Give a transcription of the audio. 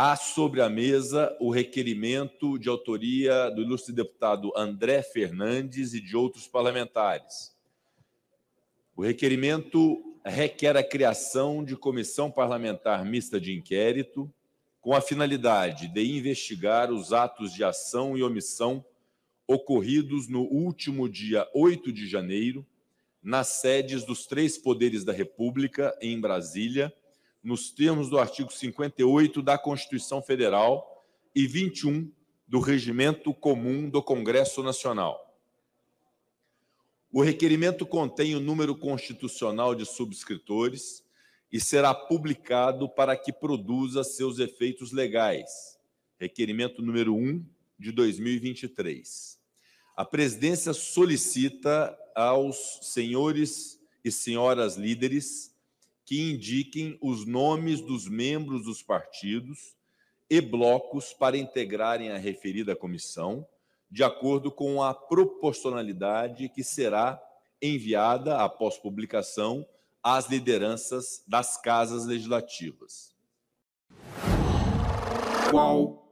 Há sobre a mesa o requerimento de autoria do ilustre deputado André Fernandes e de outros parlamentares. O requerimento requer a criação de comissão parlamentar mista de inquérito com a finalidade de investigar os atos de ação e omissão ocorridos no último dia 8 de janeiro nas sedes dos três poderes da República em Brasília nos termos do artigo 58 da Constituição Federal e 21 do Regimento Comum do Congresso Nacional. O requerimento contém o número constitucional de subscritores e será publicado para que produza seus efeitos legais. Requerimento número 1 de 2023. A presidência solicita aos senhores e senhoras líderes que indiquem os nomes dos membros dos partidos e blocos para integrarem a referida comissão, de acordo com a proporcionalidade que será enviada após publicação às lideranças das casas legislativas. Qual